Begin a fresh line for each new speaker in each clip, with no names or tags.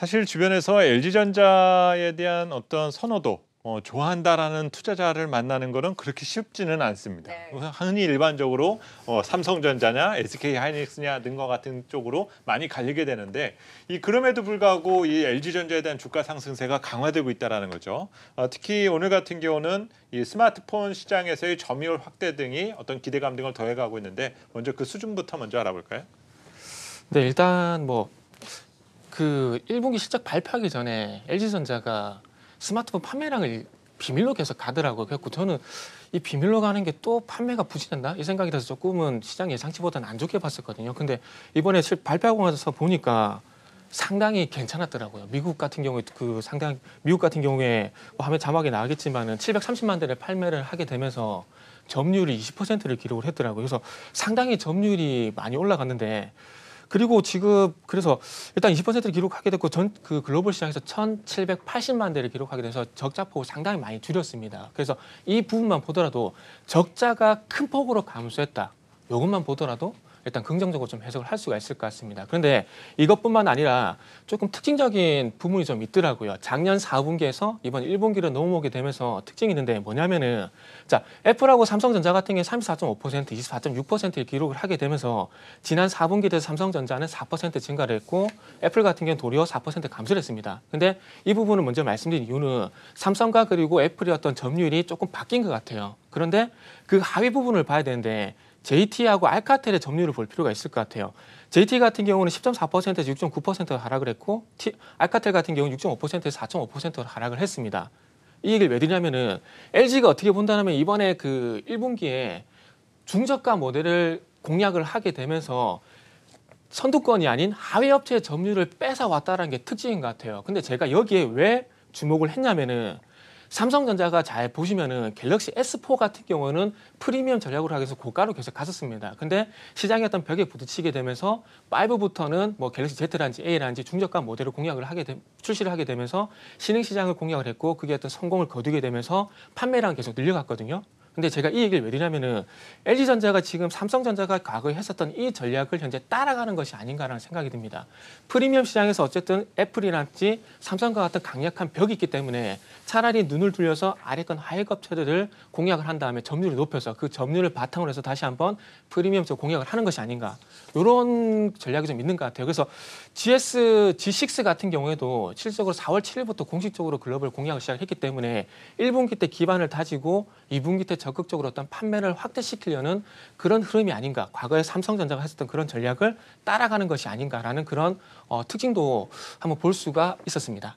사실 주변에서 LG전자에 대한 어떤 선호도 어, 좋아한다라는 투자자를 만나는 거는 그렇게 쉽지는 않습니다. 네. 흔히 일반적으로 어, 삼성전자냐 SK 하이닉스냐 등과 같은 쪽으로 많이 갈리게 되는데 이 그럼에도 불구하고 이 LG전자에 대한 주가 상승세가 강화되고 있다는 거죠. 어, 특히 오늘 같은 경우는 이 스마트폰 시장에서의 점유율 확대 등이 어떤 기대감 등을 더해가고 있는데 먼저 그 수준부터 먼저 알아볼까요?
네, 일단 뭐그 1분기 실적 발표하기 전에 LG전자가 스마트폰 판매량을 비밀로 계속 가더라고요. 그래서 저는 이 비밀로 가는 게 또 판매가 부진한다 이 생각이 들어서 조금은 시장 예상치보다는 안 좋게 봤었거든요. 근데 이번에 발표하고 나서 보니까 상당히 괜찮았더라고요. 미국 같은 경우에 그 상당 미국 같은 경우에 뭐 화면 자막에 나가겠지만은 730만 대를 판매를 하게 되면서 점유율이 20%를 기록을 했더라고요. 그래서 상당히 점유율이 많이 올라갔는데 그리고 지금 그래서 일단 20%를 기록하게 됐고 전 그 글로벌 시장에서 1,780만 대를 기록하게 돼서 적자 폭을 상당히 많이 줄였습니다. 그래서 이 부분만 보더라도 적자가 큰 폭으로 감소했다. 이것만 보더라도 일단 긍정적으로 좀 해석을 할 수가 있을 것 같습니다. 그런데 이것뿐만 아니라 조금 특징적인 부분이 좀 있더라고요. 작년 4분기에서 이번 1분기로 넘어오게 되면서 특징이 있는데 뭐냐면은 자, 애플하고 삼성전자 같은 경우는 34.5%, 2 4 6를 기록을 하게 되면서 지난 4분기 때 삼성전자는 4% 증가를 했고 애플 같은 경우는 도리어 4% 감소를 했습니다. 근데 이 부분을 먼저 말씀드린 이유는 삼성과 그리고 애플의 어떤 점유율이 조금 바뀐 것 같아요. 그런데 그 하위 부분을 봐야 되는데 JT하고 알카텔의 점유율을 볼 필요가 있을 것 같아요. JT 같은 경우는 10.4%에서 6.9%로 하락을 했고 T, 알카텔 같은 경우는 6.5%에서 4.5%로 하락을 했습니다. 이 얘기를 왜 드냐면은 LG가 어떻게 본다면 이번에 그 1분기에 중저가 모델을 공략을 하게 되면서 선두권이 아닌 하위 업체의 점유율을 뺏어 왔다라는 게 특징인 것 같아요. 근데 제가 여기에 왜 주목을 했냐면은 삼성전자가 잘 보시면은 갤럭시 S4 같은 경우는 프리미엄 전략으로 하기 위해서 고가로 계속 갔었습니다. 근데 시장의 어떤 벽에 부딪히게 되면서 5부터는 뭐 갤럭시 Z라든지 A라든지 중저가 모델을 공략을 하게 되, 출시를 하게 되면서 신흥 시장을 공략을 했고 그게 어떤 성공을 거두게 되면서 판매량 계속 늘려갔거든요. 근데 제가 이 얘기를 왜 드냐면은 LG전자가 지금 삼성전자가 과거에 했었던 이 전략을 현재 따라가는 것이 아닌가라는 생각이 듭니다. 프리미엄 시장에서 어쨌든 애플이란지 삼성과 같은 강력한 벽이 있기 때문에 차라리 눈을 돌려서 아래 건 하역 급체들을 공략을 한 다음에 점유율을 높여서 그 점유율을 바탕으로 해서 다시 한번 프리미엄 쪽 공략을 하는 것이 아닌가 이런 전략이 좀 있는 것 같아요. 그래서 GS G6 같은 경우에도 실적으로 4월 7일부터 공식적으로 글로벌 공략을 시작했기 때문에 1분기 때 기반을 다지고 2분기 때 적극적으로 어떤 판매를 확대시키려는 그런 흐름이 아닌가. 과거에 삼성전자가 했었던 그런 전략을 따라가는 것이 아닌가라는 그런 어, 특징도 한번 볼 수가 있었습니다.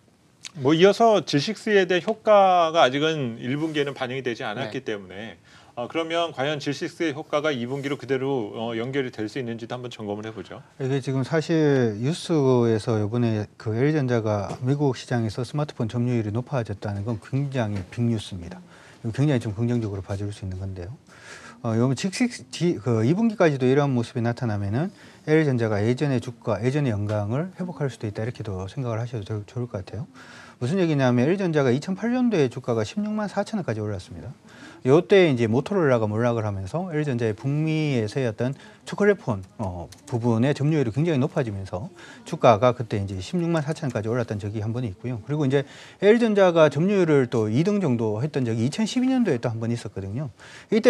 뭐 이어서 질식스에 대한 효과가 아직은 1분기에는 반영이 되지 않았기 네. 때문에 어, 그러면 과연 질식스의 효과가 2분기로 그대로 어, 연결이 될 수 있는지도 한번 점검을 해보죠.
이게 지금 사실 뉴스에서 이번에 그 LG전자가 미국 시장에서 스마트폰 점유율이 높아졌다는 건 굉장히 빅뉴스입니다. 굉장히 좀 긍정적으로 봐줄 수 있는 건데요. 어, 요번 직식 지, 그 2분기까지도 이러 모습이 나타나면은 LG전자가 예전의 주가, 예전의 영광을 회복할 수도 있다 이렇게도 생각을 하셔도 좋을 것 같아요. 무슨 얘기냐면 LG전자가 2008년도에 주가가 16만 4천 원까지 올랐습니다. 요때 이제 모토로라가 몰락을 하면서 LG전자의 북미에서의 어떤 초콜릿폰 어, 부분의 점유율이 굉장히 높아지면서 주가가 그때 이제 16만 4천까지 올랐던 적이 한 번 있고요. 그리고 이제 LG전자가 점유율을 또 2등 정도 했던 적이 2012년도에 또 한 번 있었거든요.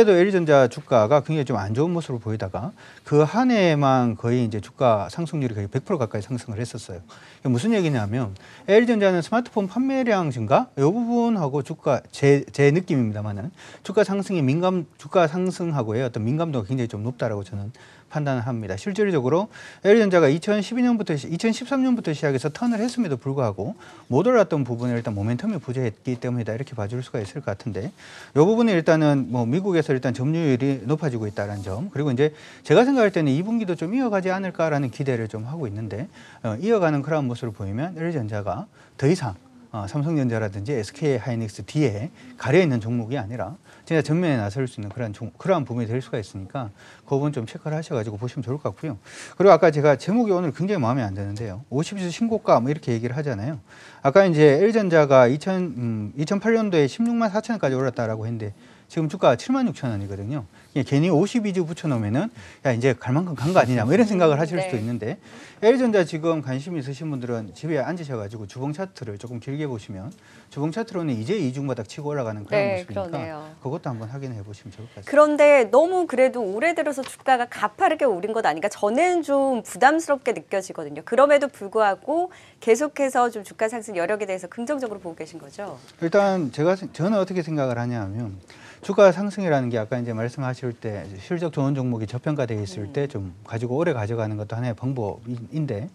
이때도 LG전자 주가가 굉장히 좀 안 좋은 모습을 보이다가 그 한 해만 에 거의 이제 주가 상승률이 거의 100% 가까이 상승을 했었어요. 이게 무슨 얘기냐면 LG전자는 스마트폰 판매량 증가 이 부분하고 주가 제, 제 느낌입니다만은 주가 상승이 민감 주가 상승하고의 어떤 민감도가 굉장히 좀 높다라고 저는 판단을 합니다. 실질적으로 LG전자가 2012년부터 2013년부터 시작해서 턴을 했음에도 불구하고 못 올랐던 부분에 일단 모멘텀이 부재했기 때문이다 이렇게 봐줄 수가 있을 것 같은데 이 부분은 일단은 뭐 미국에서 일단 점유율이 높아지고 있다는 점 그리고 이제 제가 생각할 때는 2분기도 좀 이어가지 않을까라는 기대를 좀 하고 있는데 어, 이어가는 그런 모습을 보이면 LG전자가 더 이상 어, 삼성전자라든지 SK 하이닉스 뒤에 가려 있는 종목이 아니라 진짜 전면에 나설 수 있는 그런 종, 그러한 부분이 될 수가 있으니까 그 부분 좀 체크를 하셔가지고 보시면 좋을 것 같고요. 그리고 아까 제가 제목이 오늘 굉장히 마음에 안 드는데요. 50주 신고가 뭐 이렇게 얘기를 하잖아요. 아까 이제 L전자가 2000, 음, 2008년도에 16만 4천 원까지 올랐다라고 했는데 지금 주가 7만 6천 원이거든요. 예, 괜히 52주 붙여놓으면은 야 이제 갈 만큼 간 거 아니냐 뭐 이런 생각을 하실 네. 수도 있는데 l 전자 지금 관심 있으신 분들은 집에 앉으셔가지고 주봉 차트를 조금 길게 보시면 주봉 차트로는 이제 이중바닥 치고 올라가는 그런 네, 모습이니까 그러네요. 그것도 한번 확인해 보시면 좋을 것 같습니다. 그런데 너무 그래도 올해 들어서 주가가 가파르게 오른 것 아닌가 저는 좀 부담스럽게 느껴지거든요. 그럼에도 불구하고 계속해서 좀 주가 상승 여력에 대해서 긍정적으로 보고 계신 거죠? 일단 제가 저는 어떻게 생각을 하냐면 주가 상승이라는 게 아까 이제 말씀하신 있을 때 실적 좋은 종목이 저평가되어 있을 때 좀 가지고 오래 가져가는 것도 하나의 방법인데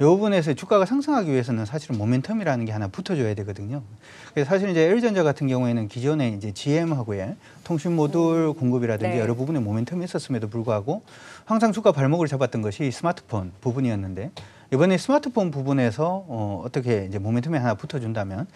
이 부분에서 주가가 상승하기 위해서는 사실은 모멘텀이라는 게 하나 붙어줘야 되거든요. 그래서 사실 이제 l 전자 같은 경우에는 기존에 이제 GM하고의 통신 모듈 음. 공급이라든지 네. 여러 부분에 모멘텀이 있었음에도 불구하고 항상 주가 발목을 잡았던 것이 스마트폰 부분이었는데 이번에 스마트폰 부분에서 어, 어떻게 이제 모멘텀이 하나 붙어준다면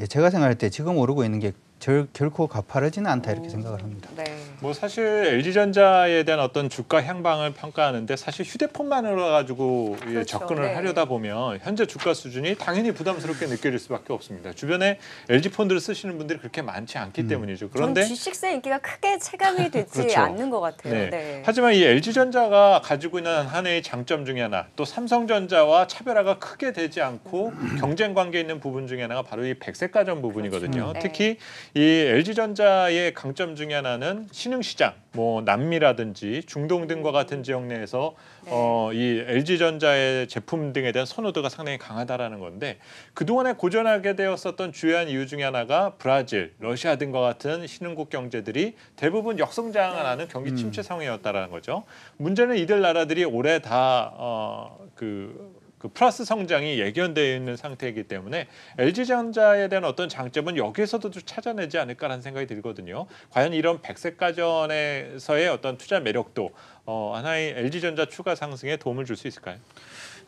예, 제가 생각할 때 지금 오르고 있는 게 절, 결코 가파르지는 않다 이렇게 음, 생각을 합니다.
네. 뭐 사실 LG전자에 대한 어떤 주가 향방을 평가하는데 사실 휴대폰만으로 가지고 예, 그렇죠. 접근을 네. 하려다 보면 현재 주가 수준이 당연히 부담스럽게 느껴질 수밖에 없습니다. 주변에 LG 폰들을 쓰시는 분들이 그렇게 많지 않기 음. 때문이죠. 그런데
G6의 인기가 크게 체감이 되지 그렇죠. 않는 것 같아요. 네. 네.
하지만 이 LG전자가 가지고 있는 한 해의 장점 중에 하나, 또 삼성전자와 차별화가 크게 되지 않고 경쟁 관계 있는 부분 중에 하나가 바로 이 셀가전 부분이거든요. 그렇죠. 네. 특히 이 LG전자의 강점 중에 하나는 신흥시장, 뭐 남미라든지 중동 등과 음. 같은 지역 내에서 네. 어, 이 LG전자의 제품 등에 대한 선호도가 상당히 강하다라는 건데 그동안에 고전하게 되었었던 주요한 이유 중에 하나가 브라질, 러시아 등과 같은 신흥국 경제들이 대부분 역성장을 네. 하는 경기 음. 침체 상황이었다라는 거죠. 문제는 이들 나라들이 올해 다그 어 그그 플러스 성장이 예견되어 있는 상태이기 때문에 LG전자에 대한 어떤 장점은 여기에서도 좀 찾아내지 않을까라는 생각이 들거든요. 과연 이런 백색 가전에서의 어떤 투자 매력도 어, 하나의 LG전자 추가 상승에 도움을 줄 수 있을까요?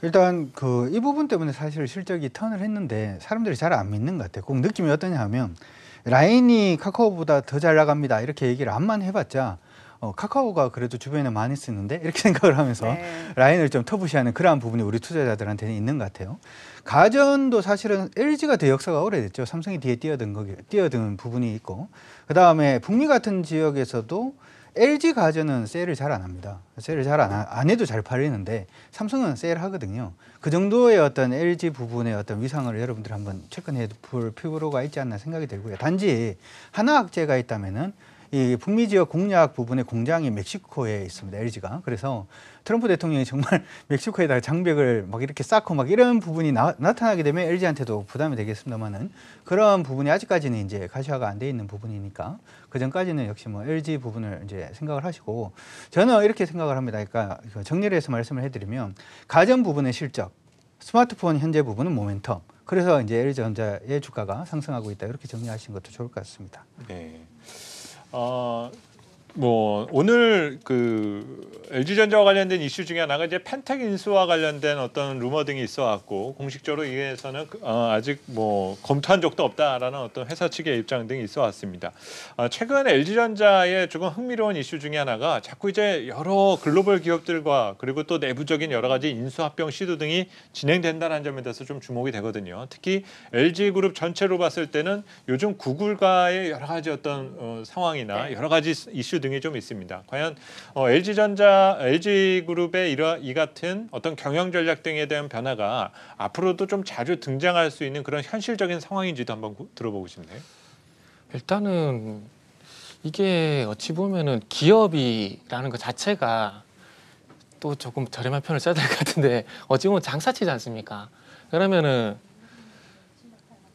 일단 그 이 부분 때문에 사실 실적이 턴을 했는데 사람들이 잘 안 믿는 것 같아요. 꼭 느낌이 어떠냐 하면 라인이 카카오보다 더 잘 나갑니다. 이렇게 얘기를 안만 해봤자 어, 카카오가 그래도 주변에 많이 쓰는데 이렇게 생각을 하면서 네. 라인을 좀 터부시하는 그러한 부분이 우리 투자자들한테는 있는 것 같아요. 가전도 사실은 LG가 대역사가 오래됐죠. 삼성이 뒤에 뛰어든 거기 뛰어든 부분이 있고 그 다음에 북미 같은 지역에서도 LG 가전은 세일을 잘 안 합니다. 세일을 잘 안 안 해도 잘 팔리는데 삼성은 세일하거든요. 그 정도의 어떤 LG 부분의 어떤 위상을 여러분들 한번 체크해 볼 필요가 있지 않나 생각이 들고요. 단지 하나 악재가 있다면은 이 북미 지역 공략 부분의 공장이 멕시코에 있습니다. LG가. 그래서 트럼프 대통령이 정말 멕시코에다가 장벽을 막 이렇게 쌓고 막 이런 부분이 나, 타나게 되면 LG한테도 부담이 되겠습니다만은 그런 부분이 아직까지는 이제 가시화가 안 돼 있는 부분이니까 그 전까지는 역시 뭐 LG 부분을 이제 생각을 하시고 저는 이렇게 생각을 합니다. 그러니까 정리를 해서 말씀을 해드리면 가전 부분의 실적, 스마트폰 현재 부분은 모멘텀. 그래서 이제 LG전자의 주가가 상승하고 있다 이렇게 정리하신 것도 좋을 것 같습니다.
네. 啊。뭐 오늘 그 LG전자와 관련된 이슈 중에 하나가 이제 펜텍 인수와 관련된 어떤 루머 등이 있어 왔고 공식적으로 이에서는 그, 어, 아직 뭐 검토한 적도 없다라는 어떤 회사 측의 입장 등이 있어 왔습니다. 어, 아, 최근 LG전자의 조금 흥미로운 이슈 중에 하나가 자꾸 이제 여러 글로벌 기업들과 그리고 또 내부적인 여러 가지 인수 합병 시도 등이 진행된다는 점에 대해서 좀 주목이 되거든요. 특히 LG 그룹 전체로 봤을 때는 요즘 구글과의 여러 가지 어떤 어, 상황이나 네. 여러 가지 이슈 등이 좀 있습니다. 과연 어, LG전자, LG그룹의 이러, 이 같은 어떤 경영 전략 등에 대한 변화가 앞으로도 좀 자주 등장할 수 있는 그런 현실적인 상황인지도 한번 구, 들어보고 싶네요.
일단은 이게 어찌 보면은 기업이라는 것 자체가 또 조금 저렴한 편을 써야 될 것 같은데 어찌 보면 장사치지 않습니까? 그러면은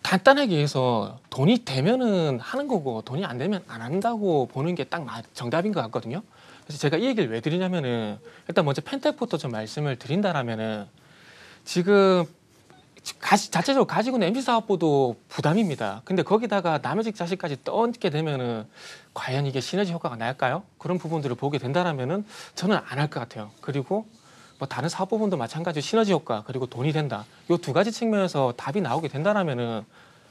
간단하게 해서 돈이 되면은 하는 거고 돈이 안 되면 안 한다고 보는 게 딱 정답인 것 같거든요. 그래서 제가 이 얘기를 왜 드리냐면은 일단 먼저 펜텍부터 좀 말씀을 드린다라면은 지금 가시, 자체적으로 가지고 있는 MC 사업부도 부담입니다. 근데 거기다가 남의 집 자식까지 떠얹게 되면은 과연 이게 시너지 효과가 날까요? 그런 부분들을 보게 된다라면은 저는 안 할 것 같아요. 그리고 뭐 다른 사업 부분도 마찬가지 로 시너지 효과 그리고 돈이 된다. 이 두 가지 측면에서 답이 나오게 된다라면은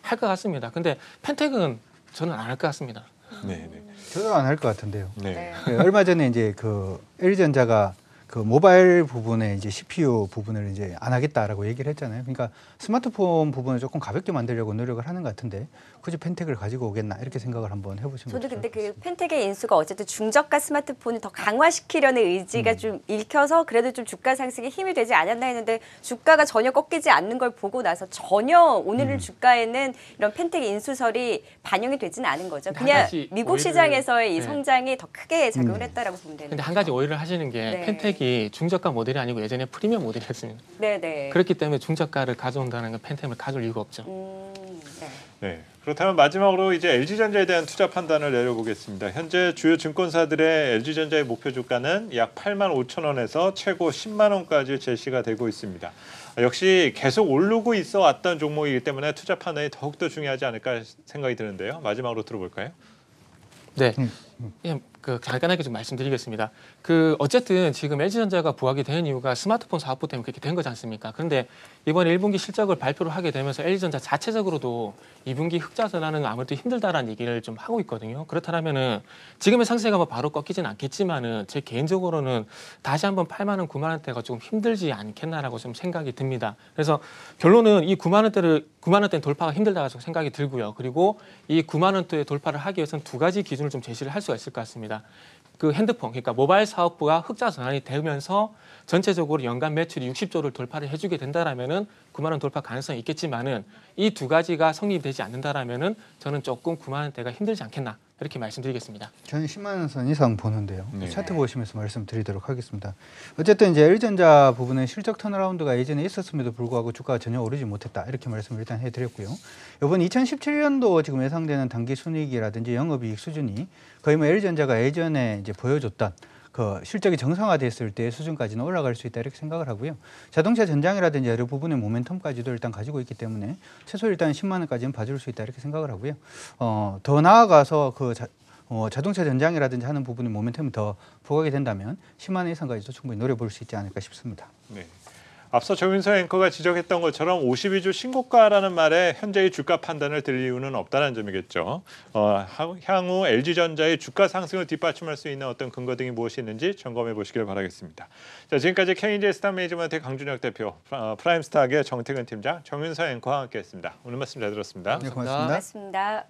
할 것 같습니다. 근데 펜텍은 저는 안 할 것 같습니다. 네,
네. 저도 안 할 것 같은데요. 네. 네. 얼마 전에 이제 그 LG전자가 그 모바일 부분에 이제 CPU 부분을 이제 안 하겠다라고 얘기를 했잖아요. 그러니까 스마트폰 부분을 조금 가볍게 만들려고 노력을 하는 것 같은데 굳이 펜텍을 가지고 오겠나 이렇게 생각을 한번 해보시면 저도 근데 그 펜텍의 인수가 어쨌든 중저가 스마트폰을 더 강화시키려는 의지가 음. 좀 읽혀서 그래도 좀 주가 상승에 힘이 되지 않았나 했는데 주가가 전혀 꺾이지 않는 걸 보고 나서 전혀 오늘은 음. 주가에는 이런 펜텍 인수설이 반영이 되지는 않은 거죠. 그냥 미국 시장에서의 이 네. 성장이 네. 더 크게 작용을 음. 했다라고 보면 되는 근데
한 가지 오해를 하시는 게 네. 펜텍 혜택이 중저가 모델이 아니고 예전에 프리미엄 모델이었습니다. 네네. 그렇기 때문에 중저가를 가져온다는 건 펜템을 가져올 이유가 없죠. 음, 네. 네.
그렇다면 마지막으로 이제 LG전자에 대한 투자 판단을 내려보겠습니다. 현재 주요 증권사들의 LG전자의 목표 주가는 약 8만 5천 원에서 최고 10만 원까지 제시가 되고 있습니다. 역시 계속 오르고 있어 왔던 종목이기 때문에 투자 판단이 더욱더 중요하지 않을까 생각이 드는데요. 마지막으로
들어볼까요? 네. 음, 음. 예, 그 간단하게 좀 말씀드리겠습니다. 그 어쨌든 지금 LG전자가 부각이 된 이유가 스마트폰 사업부 때문에 그렇게 된 거지 않습니까? 그런데 이번에 1분기 실적을 발표를 하게 되면서 LG전자 자체적으로도 2분기 흑자 전환은 아무래도 힘들다라는 얘기를 좀 하고 있거든요. 그렇다면은 지금의 상세가 뭐 바로 꺾이진 않겠지만은 제 개인적으로는 다시 한번 8만 원, 9만 원대가 조금 힘들지 않겠나라고 좀 생각이 듭니다. 그래서 결론은 이 9만 원대를 9만 원대 돌파가 힘들다고 생각이 들고요. 그리고 이 9만 원대 돌파를 하기 위해서는 두 가지 기준을 좀 제시를 할 수가 있을 것 같습니다. 있습니다. 그 핸드폰, 그러니까 모바일 사업부가 흑자 전환이 되면서 전체적으로 연간 매출이 60조를 돌파를 해주게 된다라면은 9만 원 돌파 가능성이 있겠지만은 이 두 가지가 성립되지 않는다라면은 저는 조금 9만 원대가 힘들지 않겠나 이렇게 말씀드리겠습니다.
저는 10만 선 이상 보는데요. 네. 차트 보시면서 말씀드리도록 하겠습니다. 어쨌든 이제 l 전자 부분은 실적 턴어라운드가 예전에 있었음에도 불구하고 주가가 전혀 오르지 못했다. 이렇게 말씀을 일단 해드렸고요. 이번 2017년도 지금 예상되는 단기 순이익이라든지 영업이익 수준이 거의 뭐 l 전자가 예전에 이제 보여줬던 그 실적이 정상화됐을 때 수준까지는 올라갈 수 있다 이렇게 생각을 하고요. 자동차 전장이라든지 여러 부분의 모멘텀까지도 일단 가지고 있기 때문에 최소 일단 10만 원까지는 봐줄 수 있다 이렇게 생각을 하고요. 어, 더 나아가서 그 자, 어, 자동차 전장이라든지 하는 부분의 모멘텀이 더 부각이 된다면 10만 원 이상까지도 충분히 노려볼 수 있지 않을까 싶습니다.
네. 앞서 정윤서 앵커가 지적했던 것처럼 52주 신고가라는 말에 현재의 주가 판단을 들 이유는 없다는 점이겠죠. 어, 향후 LG전자의 주가 상승을 뒷받침할 수 있는 어떤 근거 등이 무엇이 있는지 점검해 보시길 바라겠습니다. 자, 지금까지 KJ 스타 매니지먼트의 강준혁 대표, 어, 프라임스탁의 정태근 팀장, 정윤서 앵커와 함께했습니다. 오늘 말씀 잘 들었습니다. 네, 고맙습니다.
고맙습니다.